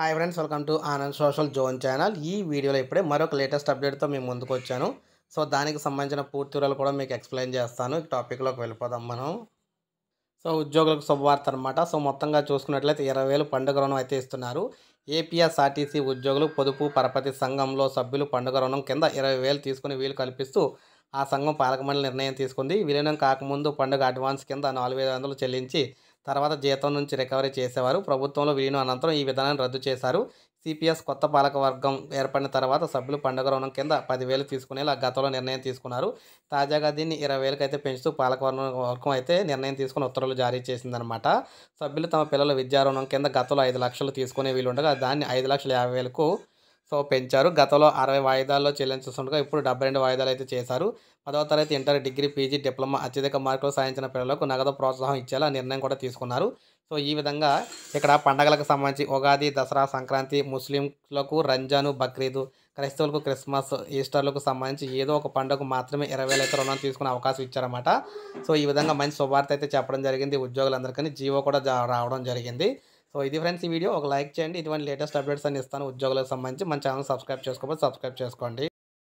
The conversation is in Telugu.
hi friends welcome to Anand social zone channel ఈ వీడియోలో ఇప్పుడే మరొక లేటెస్ట్ అప్డేట్తో మేము ముందుకు వచ్చాను సో దానికి సంబంధించిన పూర్తి వివరాలు కూడా మీకు ఎక్స్ప్లెయిన్ చేస్తాను టాపిక్లోకి వెళ్ళిపోదాం మనం సో ఉద్యోగులకు శుభవార్త అనమాట సో మొత్తంగా చూసుకున్నట్లయితే ఇరవై వేలు పండుగ రుణం అయితే ఇస్తున్నారు ఏపీఎస్ఆర్టీసీ ఉద్యోగులు పొదుపు పరపతి సంఘంలో సభ్యులు పండుగ రుణం కింద ఇరవై వేలు తీసుకుని వీలు కల్పిస్తూ ఆ సంఘం పాలకమండలి నిర్ణయం తీసుకుంది విలీనం కాకముందు పండుగ అడ్వాన్స్ కింద నాలుగు వేల వందలు చెల్లించి తర్వాత జీతం నుంచి రికవరీ చేసేవారు ప్రభుత్వంలో విలీనం అనంతరం ఈ విధానాన్ని రద్దు చేశారు సిపిఎస్ కొత్త పాలకవర్గం ఏర్పడిన తర్వాత సభ్యులు పండుగ రుణం కింద పదివేలు తీసుకునేలా గతంలో నిర్ణయం తీసుకున్నారు తాజాగా దీన్ని ఇరవై వేలకు అయితే పెంచుతూ పాలకవర్గం అయితే నిర్ణయం తీసుకుని ఉత్తర్వులు జారీ చేసిందనమాట సభ్యులు తమ పిల్లల విద్యా రుణం కింద గతంలో ఐదు లక్షలు తీసుకునే వీలుండగా దాన్ని ఐదు లక్షల యాభై వేలకు సో పెంచారు గతంలో అరవై వాయిదాల్లో చెల్లించుండగా ఇప్పుడు డెబ్బై రెండు వాయిదాలు అయితే చేశారు పదవ తరగతి ఇంటర్ డిగ్రీ పీజీ డిప్లొమా అత్యధిక మార్కులు సాధించిన పిల్లలకు నగదు ప్రోత్సాహం ఇచ్చేలా నిర్ణయం కూడా తీసుకున్నారు సో ఈ విధంగా ఇక్కడ పండగలకు సంబంధించి ఉగాది దసరా సంక్రాంతి ముస్లింలకు రంజాను బక్రీదు క్రైస్తవులకు క్రిస్మస్ ఈస్టర్లకు సంబంధించి ఏదో ఒక పండుగకు మాత్రమే ఇరవై వేల అయితే రుణం తీసుకునే అవకాశం ఇచ్చారన్నమాట సో ఈ విధంగా మంచి శుభార్త అయితే చెప్పడం జరిగింది ఉద్యోగులందరికీ జీవో కూడా రావడం జరిగింది సో ఇది ఫ్రెండ్స్ ఈ వీడియో ఒక లైక్ చేయండి ఇటువంటి లేటెస్ట్ అప్డేట్స్ అని ఇస్తాను ఉద్యోగులకు సంబంధించి మన ఛానల్ సబ్స్క్రైబ్ చేసుకోకపోతే సబ్స్క్రైబ్ చేసుకోండి